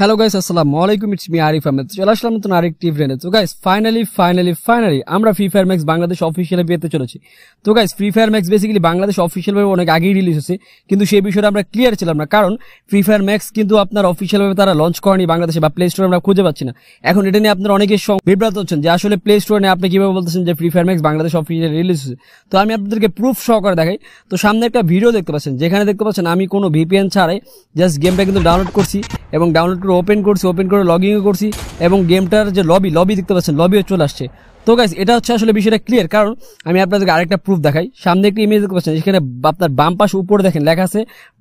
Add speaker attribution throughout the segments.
Speaker 1: hello guys আসসালাম আলাইকুম it's me Arif Ahmed চলে আসলাম নতুন আরেকটি ব্রেনে তো গাইস ফাইনালি ফাইনালি ফাইনালি আমরা Free Fire Max Bangladesh officially পেতে চলেছি তো guys Free Fire Max basically Bangladesh অফিসিয়ালভাবে অনেক আগেই রিলিজ হয়েছে কিন্তু সেই বিষয়টা আমরা ক্লিয়ার ছিলাম না কারণ ফ্রি ফায়ার ম্যাক্স কিন্তু আপনার অফিসিয়ালভাবে তারা লঞ্চ করেনি বাংলাদেশে বা প্লে স্টোরে আমরা খুঁজে পাচ্ছি না এখন এটা নিয়ে আপনার অনেকের বিভ্রান্ত হচ্ছেন যে আসলে প্লে স্টোরে নিয়ে আপনি কীভাবে বলতেছেন যে Free Fire Max Bangladesh officially release হয়েছে তো আমি আপনাদেরকে প্রুফ সহকারে দেখাই তো সামনে একটা ভিডিও দেখতে পাচ্ছেন যেখানে দেখতে পাচ্ছেন আমি কোনো ভিপিএন ছাড়াই জাস্ট গেমটা কিন্তু ডাউনলোড করছি এবং ডাউনলোড করে ওপেন করছি ওপেন করে লগ ইনও করছি এবং গেমটার যে লবি লবি দেখতে পাচ্ছেন লবিও চলে আসছে তো গাইজ এটা হচ্ছে আসলে বিষয়টা ক্লিয়ার কারণ আমি আপনাদেরকে আরেকটা প্রুফ দেখাই সামনে একটি ইমেজ দেখতে পাচ্ছেন সেখানে আপনার বাম পাশ উপরে দেখেন লেখা আছে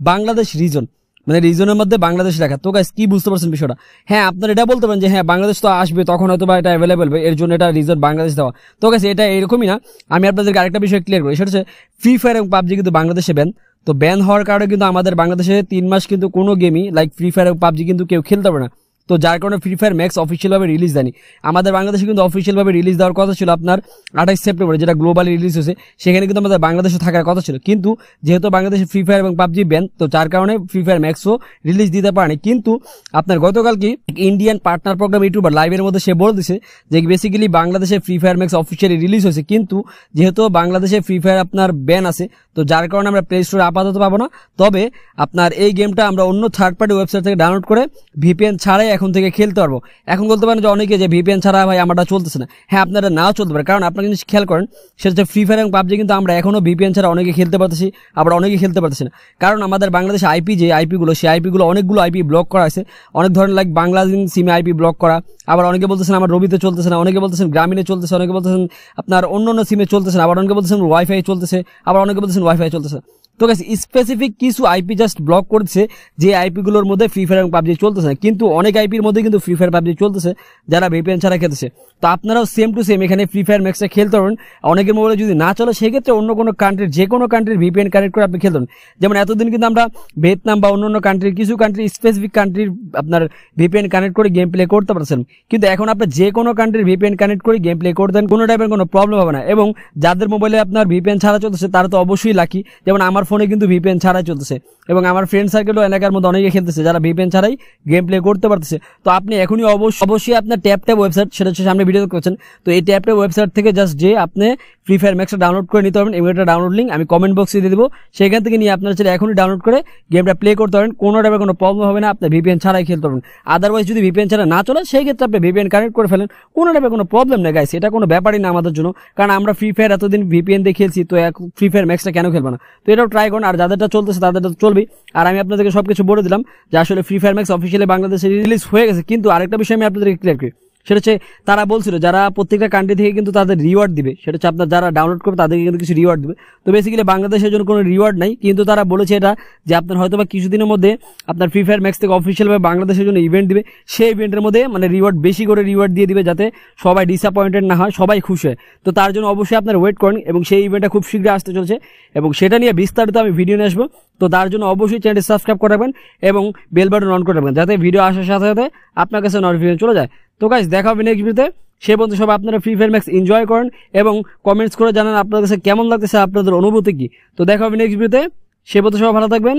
Speaker 1: বাংলাদেশ রিজন মানে রিজনের মধ্যে বাংলাদেশ লেখা তো গাইজ কি বুঝতে পারছেন বিষয়টা হ্যাঁ আপনার এটা বলতে পারেন যে হ্যাঁ বাংলাদেশ তো আসবে তখন হয়তো বা এটা অ্যাভেলেবেল এর জন্য এটা রিজন বাংলাদেশ দেওয়া তো গাছ এটা এরকমই না আমি আপনাদেরকে আরেকটা বিষয় ক্লিয়ার করি সেটা হচ্ছে ফ্রি ফায়ার এবং পাবজি কিন্তু বাংলাদেশে ব্যান তো ব্যান হওয়ার কারণে কিন্তু আমাদের বাংলাদেশে তিন মাস কিন্তু কোনো গেমই লাইক ফ্রি ফায়ার পাবজি কিন্তু কেউ খেলতে পারে না তো যার কারণে ফ্রি ফায়ার ম্যাক্স অফিসিয়ালভাবে রিলিজ দেয়নি আমাদের বাংলাদেশে কিন্তু অফিসিয়ালভাবে রিলিজ দেওয়ার কথা ছিল আপনার আঠাশ সেপ্টেম্বরে যেটা গ্লোবালি রিলিজ হয়েছে সেখানে কিন্তু আমাদের বাংলাদেশে থাকার কথা ছিল কিন্তু যেহেতু বাংলাদেশে ফ্রি ফায়ার এবং পাবজি ব্যান তো যার কারণে ফ্রি ফায়ার ম্যাক্সও রিলিজ দিতে পারেনি কিন্তু আপনার গতকাল কি ইন্ডিয়ান পার্টনার প্রোগ্রাম ইউটিউবার লাইভের মধ্যে সে বলে দিছে যে বেসিক্যালি বাংলাদেশে Free Fire Max officially release হয়েছে কিন্তু যেহেতু বাংলাদেশে ফ্রি ফায়ার আপনার ব্যান আছে তো যার কারণে আমরা প্লে স্টোরে আপাতত পাবো না তবে আপনার এই গেমটা আমরা অন্য থার্ড পার্টি ওয়েবসাইট থেকে ডাউনলোড করে ভিপিএন ছাড়াই এখন থেকে খেলতে পারবো এখন বলতে পারেন যে অনেকে যে ভিপিএন ছাড়া ভাই আমারটা চলতেছে না হ্যাঁ আপনারা নাও চলতে পারে কারণ আপনারা জিনিস খেয়াল করেন সেটা হচ্ছে ফ্রি ফায়ার এবং পাবজি কিন্তু আমরা এখনও ভিপিএন ছাড়া অনেকে খেলতে পারতেছি আবার অনেকে খেলতে পারতেছি না কারণ আমাদের বাংলাদেশে আইপি যে আইপিগুলো সেই আইপিগুলো অনেকগুলো আইপি ব্লক করা আছে অনেক ধরনের লাইক বাংলাদেশ সিমে আইপি ব্লক করা আবার অনেকে বলতেছেন আমার রবিতে চলতেছে না অনেকে বলতেছেন গ্রামীণে চলতেছে অনেকে বলতেছেন আপনার অন্য অন্য সিমে চলতেছে না আবার অনেকে বলতেছেন ওয়াইফাই চলতেছে আবার অনেকে বলতেছেন WiFi 做的是 তো গাছ স্পেসিফিক কিছু আইপি জাস্ট ব্লক করছে যে আইপিগুলোর মধ্যে ফ্রি ফায়ার এবং পাবজি চলতেছে না কিন্তু অনেক আইপির মধ্যে কিন্তু ফ্রি ফায়ার পাবজি চলতেছে যারা ভিপিএন ছাড়া খেতেছে তো আপনারাও সেম টু সেম এখানে ফ্রি ফায়ার ম্যাক্সটা খেলতে পারেন অনেকের মোবাইলে যদি না চলে সেক্ষেত্রে অন্য কোনো কান্ট্রির যে কোনো কান্ট্রির ভিপিএন কানেক্ট করে আপনি খেলতেন যেমন এতদিন কিন্তু আমরা ভিয়েতনাম বা অন্য অন্য কান্ট্রির কিছু কান্ট্রি স্পেসিফিক কান্ট্রির আপনার ভিপিএন কানেক্ট করে গেম প্লে করতে পারছেন কিন্তু এখন আপনি যে কোনো কান্ট্রির ভিপিএন কানেক্ট করে গেম প্লে করতেন কোনো টাইপের কোনো প্রবলেম হবে না এবং যাদের মোবাইলে আপনার ভিপিএন ছাড়া চলতেছে তারা তো অবশ্যই লাকি যেমন আমার ফোনে কিন্তু ভিপিএন ছাড়াই চলতেছে এবং আমার ফ্রেন্ড সার্কেলও এলাকার মধ্যে অনেকে খেলতেছে যারা ভিপিএন ছাড়াই গেম প্লে করতে পারতেছে তো আপনি এখনই অবশ্যই অবশ্যই আপনার ট্যাপ ট্যাপ ওয়েবসাইট সেটা হচ্ছে সামনে ভিডিও করছেন তো এই ট্যাপ ট্যাপ ওয়েবসাইট থেকে জাস্ট যে আপনি ফ্রি ফায়ার ম্যাক্সটা ডাউনলোড করে নিতে পারবেন এবং এটা ডাউনলোড লিঙ্ক আমি কমেন্ট বক্সে দিয়ে দেবো সেখান থেকে নিয়ে আপনার ছেলে এখনই ডাউনলোড করে গেমটা প্লে করতে পারেন কোনো টাইপের কোনো প্রবলেম হবে না আপনি ভিপিএন ছাড়াই খেলতে পারবেন আদারওয়াইজ যদি ভিপিএন ছাড়া না চলে সেই ক্ষেত্রে আপনি ভিপিএন কানেক্ট করে ফেলেন কোনো টাইপের কোনো প্রবলেম নেই গাইছে এটা কোনো ব্যাপারই না আমাদের জন্য কারণ আমরা ফ্রি ফায়ার এতদিন ভিপিএন দিয়ে খেলছি তো ফ্রি ফায়ার ম্যাক্সটা কেন খেলবো না তো এটাও ট্রাই করুন আর যাদেরটা চলতেছে তাদেরটা তো চলবেই আর আমি আপনাদেরকে সব কিছু বলে দিলাম যে আসলে ফ্রি ফায়ার ম্যাক্স অফিসিয়ালি বাংলাদেশে রিলিজ হয়ে গেছে কিন্তু আরেকটা বিষয় আমি আপনাদেরকে ক্লিয়ার করি সেটা হচ্ছে তারা বলছিল যারা প্রত্যেকটা কান্ট্রি থেকে কিন্তু তাদের রিওয়ার্ড দিবে সেটা হচ্ছে আপনার যারা ডাউনলোড করবে তাদেরকে কিন্তু কিছু রিওয়ার্ড দেবে তো বেসিক্যালি বাংলাদেশের জন্য কোনো রিওয়ার্ড নাই কিন্তু তারা বলেছে এটা যে আপনার হয়তো বা কিছুদিনের মধ্যে আপনার ফ্রি ফায়ার ম্যাক্স থেকে অফিসিয়ালভাবে বাংলাদেশের জন্য ইভেন্ট দিবে সেই ইভেন্টের মধ্যে মানে রিওয়ার্ড বেশি করে রিওয়ার্ড দিয়ে দিবে যাতে সবাই ডিসঅ্যাপয়েন্টেড না হয় সবাই খুশি হয় তো তার জন্য অবশ্যই আপনার ওয়েট করেন এবং সেই ইভেন্টটা খুব শীঘ্রই আসতে চলছে এবং সেটা নিয়ে বিস্তারিত আমি ভিডিও নিয়ে আসবো তো তার জন্য অবশ্যই চ্যানেলটি সাবস্ক্রাইব করে রাখবেন এবং বেল বাটন অন করে রাখবেন যাতে ভিডিও আসার সাথে সাথে আপনার কাছে নোটিফিকেশন চলে যায় তো গাইজ দেখা হবে নেক্সট ভিডিওতে সে বলতে সব আপনারা ফ্রি ফায়ার ম্যাক্স এনজয় করেন এবং কমেন্টস করে জানান আপনার কাছে কেমন লাগতেছে আপনাদের অনুভূতি কি তো দেখা হবে নেক্সট ভিডিওতে সে পর্যন্ত সব ভালো থাকবেন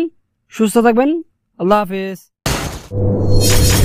Speaker 1: সুস্থ থাকবেন আল্লাহ হাফেজ